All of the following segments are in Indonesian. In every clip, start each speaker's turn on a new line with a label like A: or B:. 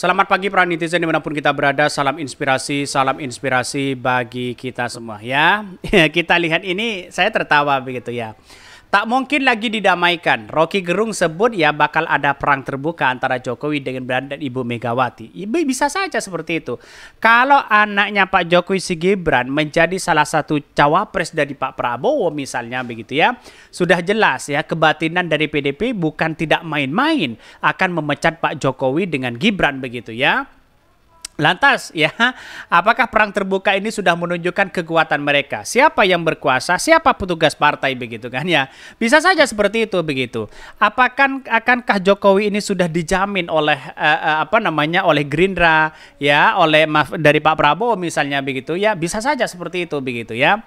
A: Selamat pagi para netizen dimanapun kita berada. Salam inspirasi, salam inspirasi bagi kita semua ya. Kita lihat ini saya tertawa begitu ya. Tak mungkin lagi didamaikan. Rocky Gerung sebut ya bakal ada perang terbuka antara Jokowi dengan dan Ibu Megawati. Ibu bisa saja seperti itu. Kalau anaknya Pak Jokowi si Gibran menjadi salah satu cawapres dari Pak Prabowo misalnya begitu ya. Sudah jelas ya kebatinan dari PDP bukan tidak main-main akan memecat Pak Jokowi dengan Gibran begitu ya. Lantas, ya, apakah perang terbuka ini sudah menunjukkan kekuatan mereka? Siapa yang berkuasa? Siapa petugas partai begitu kan ya? Bisa saja seperti itu begitu. Apakah akankah Jokowi ini sudah dijamin oleh uh, apa namanya oleh Gerindra ya, oleh dari Pak Prabowo misalnya begitu ya? Bisa saja seperti itu begitu ya.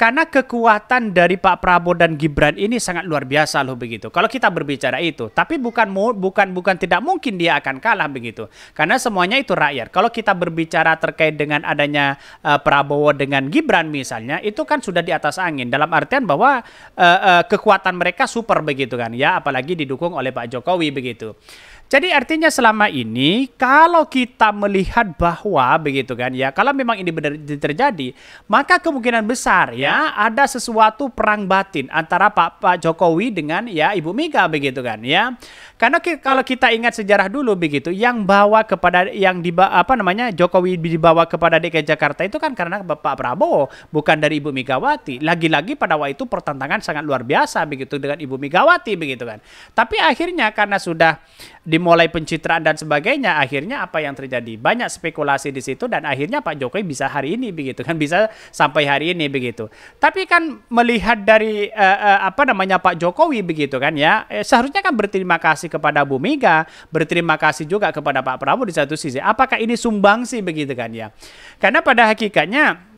A: Karena kekuatan dari Pak Prabowo dan Gibran ini sangat luar biasa loh begitu. Kalau kita berbicara itu, tapi bukan bukan bukan tidak mungkin dia akan kalah begitu. Karena semuanya itu rakyat. Kalau kita berbicara terkait dengan adanya uh, Prabowo dengan Gibran misalnya, itu kan sudah di atas angin dalam artian bahwa uh, uh, kekuatan mereka super begitu kan ya, apalagi didukung oleh Pak Jokowi begitu. Jadi artinya selama ini kalau kita melihat bahwa begitu kan ya, kalau memang ini benar terjadi, maka kemungkinan besar ya ada sesuatu perang batin antara Pak Pak Jokowi dengan ya Ibu Mega begitu kan ya. Karena ke, kalau kita ingat sejarah dulu begitu, yang bawa kepada yang di apa namanya Jokowi dibawa kepada DKI Jakarta itu kan karena Bapak Prabowo, bukan dari Ibu Megawati. Lagi-lagi pada waktu itu pertentangan sangat luar biasa begitu dengan Ibu Megawati begitu kan. Tapi akhirnya karena sudah di dimulai pencitraan dan sebagainya akhirnya apa yang terjadi banyak spekulasi di situ dan akhirnya Pak Jokowi bisa hari ini begitu kan bisa sampai hari ini begitu tapi kan melihat dari uh, uh, apa namanya Pak Jokowi begitu kan ya eh, seharusnya kan berterima kasih kepada Bu Mega berterima kasih juga kepada Pak Prabowo di satu sisi apakah ini sumbang sih begitu kan ya karena pada hakikatnya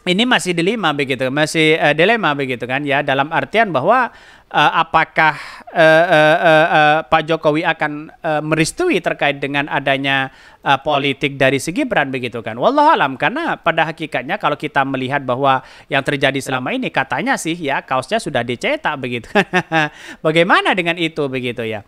A: ini masih dilema begitu, masih uh, dilema begitu kan ya dalam artian bahwa uh, apakah uh, uh, uh, uh, Pak Jokowi akan uh, merestui terkait dengan adanya uh, politik dari segi Gibran begitu kan. Wallah alam karena pada hakikatnya kalau kita melihat bahwa yang terjadi selama ini katanya sih ya kaosnya sudah dicetak begitu. Bagaimana dengan itu begitu ya.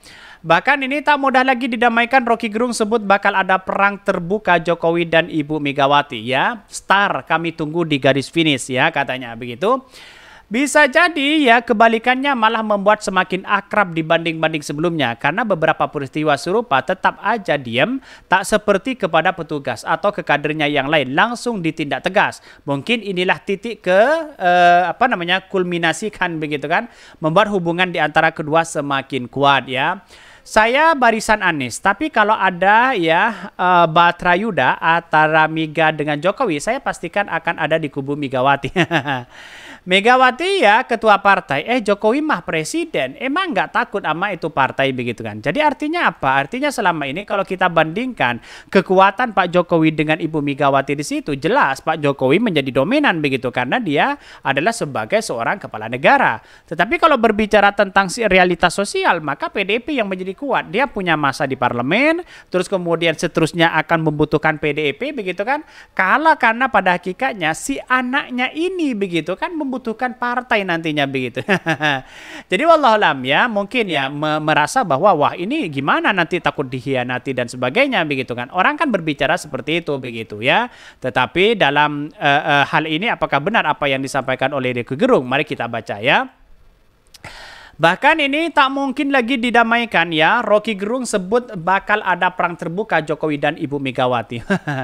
A: Bahkan ini tak mudah lagi didamaikan Rocky Gerung sebut bakal ada perang terbuka Jokowi dan Ibu Megawati ya. Star kami tunggu di garis finish ya katanya begitu. Bisa jadi ya kebalikannya malah membuat semakin akrab dibanding-banding sebelumnya karena beberapa peristiwa serupa tetap aja diam tak seperti kepada petugas atau kekadernya yang lain langsung ditindak tegas. Mungkin inilah titik ke eh, apa namanya kulminasikan begitu kan membuat hubungan di antara kedua semakin kuat ya. Saya barisan Anies, tapi kalau ada ya uh, Batrayuda antara Miga dengan Jokowi, saya pastikan akan ada di kubu Megawati. Megawati ya ketua partai, eh Jokowi mah presiden, emang nggak takut sama itu partai begitu kan. Jadi artinya apa? Artinya selama ini kalau kita bandingkan kekuatan Pak Jokowi dengan Ibu Megawati di situ, jelas Pak Jokowi menjadi dominan begitu karena dia adalah sebagai seorang kepala negara. Tetapi kalau berbicara tentang realitas sosial, maka PDP yang menjadi lagi kuat. Dia punya masa di parlemen, terus kemudian seterusnya akan membutuhkan PDIP begitu kan. Kalah karena pada hakikatnya si anaknya ini begitu kan membutuhkan partai nantinya begitu. Jadi wallahualam ya, mungkin ya, ya. merasa bahwa wah ini gimana nanti takut dikhianati dan sebagainya begitu kan. Orang kan berbicara seperti itu begitu ya. Tetapi dalam uh, uh, hal ini apakah benar apa yang disampaikan oleh Deku Gerung? Mari kita baca ya. Bahkan ini tak mungkin lagi didamaikan ya. Rocky Gerung sebut bakal ada perang terbuka Jokowi dan Ibu Megawati.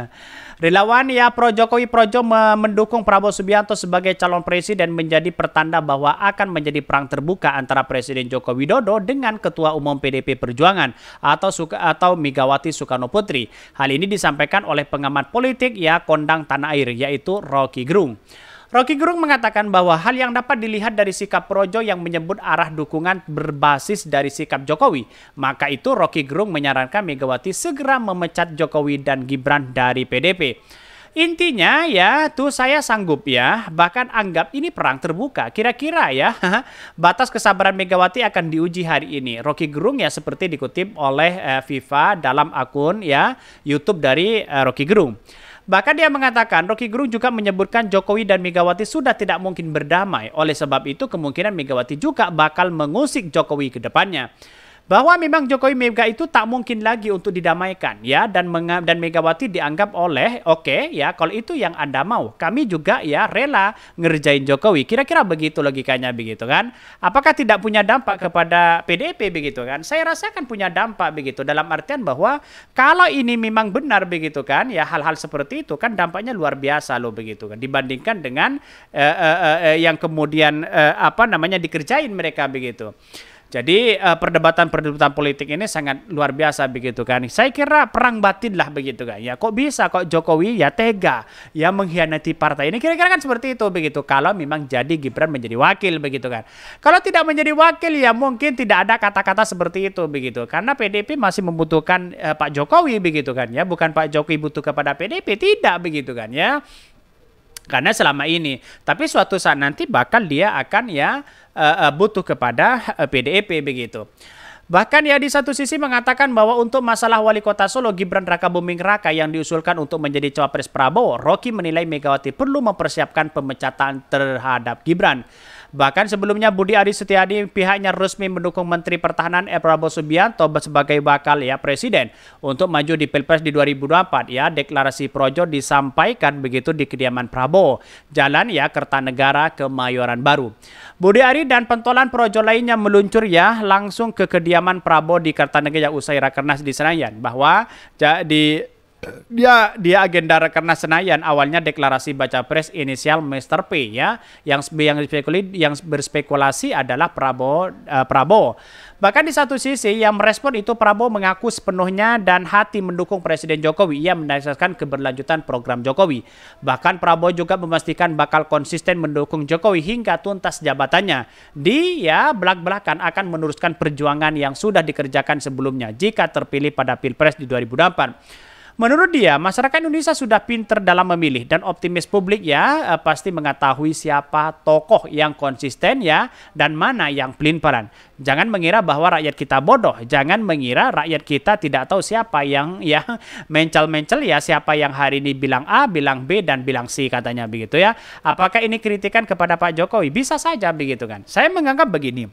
A: Relawan ya pro Jokowi projo mendukung Prabowo Subianto sebagai calon presiden menjadi pertanda bahwa akan menjadi perang terbuka antara Presiden Joko Widodo dengan Ketua Umum PDP Perjuangan atau Suka, atau Megawati Soekarno Putri. Hal ini disampaikan oleh pengamat politik ya kondang tanah air yaitu Rocky Gerung. Rocky Gerung mengatakan bahwa hal yang dapat dilihat dari sikap Projo yang menyebut arah dukungan berbasis dari sikap Jokowi, maka itu Rocky Gerung menyarankan Megawati segera memecat Jokowi dan Gibran dari PDP. Intinya ya tuh saya sanggup ya, bahkan anggap ini perang terbuka. Kira-kira ya batas kesabaran Megawati akan diuji hari ini. Rocky Gerung ya seperti dikutip oleh eh, FIFA dalam akun ya YouTube dari eh, Rocky Gerung. Bahkan dia mengatakan Rocky Gerung juga menyebutkan Jokowi dan Megawati sudah tidak mungkin berdamai. Oleh sebab itu kemungkinan Megawati juga bakal mengusik Jokowi ke depannya bahwa memang Jokowi Mega itu tak mungkin lagi untuk didamaikan ya dan dan Megawati dianggap oleh oke okay, ya kalau itu yang Anda mau kami juga ya rela ngerjain Jokowi kira-kira begitu logikanya begitu kan apakah tidak punya dampak kepada PDIP begitu kan saya rasa kan punya dampak begitu dalam artian bahwa kalau ini memang benar begitu kan ya hal-hal seperti itu kan dampaknya luar biasa loh begitu kan dibandingkan dengan eh, eh, eh, eh yang kemudian eh, apa namanya dikerjain mereka begitu jadi eh, perdebatan-perdebatan politik ini sangat luar biasa begitu kan. Saya kira perang batin lah begitu kan. Ya kok bisa kok Jokowi ya tega ya mengkhianati partai ini kira-kira kan seperti itu begitu. Kalau memang jadi Gibran menjadi wakil begitu kan. Kalau tidak menjadi wakil ya mungkin tidak ada kata-kata seperti itu begitu. Karena PDP masih membutuhkan eh, Pak Jokowi begitu kan ya. Bukan Pak Jokowi butuh kepada PDP tidak begitu kan ya karena selama ini. Tapi suatu saat nanti bakal dia akan ya uh, uh, butuh kepada PDIP eh, e begitu. Bahkan ya di satu sisi mengatakan bahwa untuk masalah wali kota Solo Gibran Rakabuming Raka yang diusulkan untuk menjadi cawapres Prabowo, Rocky menilai Megawati perlu mempersiapkan pemecatan terhadap Gibran. Bahkan sebelumnya Budi Aris Setiadi pihaknya resmi mendukung Menteri Pertahanan e. Prabowo Subianto sebagai bakal ya presiden untuk maju di Pilpres di 2024 ya. Deklarasi Projo disampaikan begitu di kediaman Prabowo, Jalan ya Kertanegara ke Mayoran Baru. Budi Ari dan pentolan Projo lainnya meluncur ya langsung ke kediaman Prabowo di Kertanegara usai Rakernas di Senayan bahwa di dia dia agenda karena Senayan awalnya deklarasi baca pres inisial Mr P ya yang yang berspekulasi, yang berspekulasi adalah Prabowo uh, Prabowo bahkan di satu sisi yang merespon itu Prabowo mengaku sepenuhnya dan hati mendukung Presiden Jokowi ia mendasarkan keberlanjutan program Jokowi bahkan Prabowo juga memastikan bakal konsisten mendukung Jokowi hingga tuntas jabatannya dia belak-belakan akan meneruskan perjuangan yang sudah dikerjakan sebelumnya jika terpilih pada Pilpres di 2024 Menurut dia, masyarakat Indonesia sudah pinter dalam memilih dan optimis publik ya eh, pasti mengetahui siapa tokoh yang konsisten ya dan mana yang pelinparan. Jangan mengira bahwa rakyat kita bodoh, jangan mengira rakyat kita tidak tahu siapa yang ya mencel-mencel ya siapa yang hari ini bilang A, bilang B dan bilang C katanya begitu ya. Apakah ini kritikan kepada Pak Jokowi? Bisa saja begitu kan. Saya menganggap begini.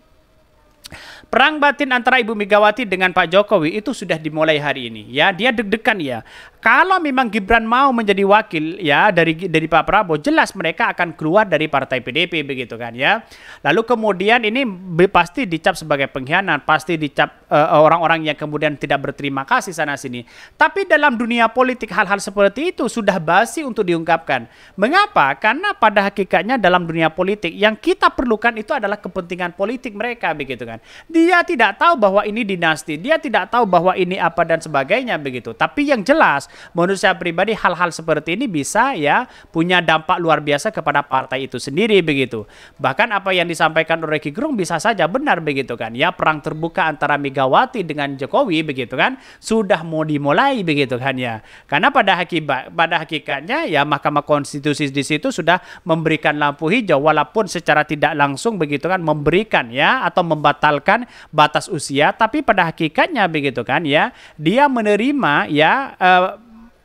A: Perang batin antara Ibu Megawati dengan Pak Jokowi itu sudah dimulai hari ini ya. Dia deg-degan ya. Kalau memang Gibran mau menjadi wakil ya dari dari Pak Prabowo, jelas mereka akan keluar dari partai PDP begitu kan ya. Lalu kemudian ini pasti dicap sebagai pengkhianat, pasti dicap orang eh, eh, orang-orang yang kemudian tidak berterima kasih sana sini. Tapi dalam dunia politik hal-hal seperti itu sudah basi untuk diungkapkan. Mengapa? Karena pada hakikatnya dalam dunia politik yang kita perlukan itu adalah kepentingan politik mereka begitu kan kan. Dia tidak tahu bahwa ini dinasti, dia tidak tahu bahwa ini apa dan sebagainya begitu. Tapi yang jelas menurut saya pribadi hal-hal seperti ini bisa ya punya dampak luar biasa kepada partai itu sendiri begitu. Bahkan apa yang disampaikan oleh Ki Gerung bisa saja benar begitu kan. Ya perang terbuka antara Megawati dengan Jokowi begitu kan sudah mau dimulai begitu kan ya. Karena pada hakikat pada hakikatnya ya Mahkamah Konstitusi di situ sudah memberikan lampu hijau walaupun secara tidak langsung begitu kan memberikan ya atau membatasi membatalkan batas usia tapi pada hakikatnya begitu kan ya dia menerima ya eh,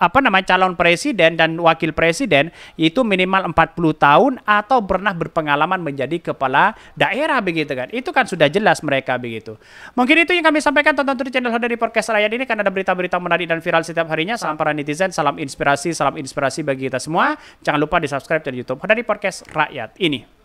A: apa nama calon presiden dan wakil presiden itu minimal 40 tahun atau pernah berpengalaman menjadi kepala daerah begitu kan. Itu kan sudah jelas mereka begitu. Mungkin itu yang kami sampaikan tonton terus channel dari podcast Rakyat ini karena ada berita-berita menarik dan viral setiap harinya. Salam para netizen, salam inspirasi, salam inspirasi bagi kita semua. Jangan lupa di-subscribe dan YouTube dari podcast Rakyat ini.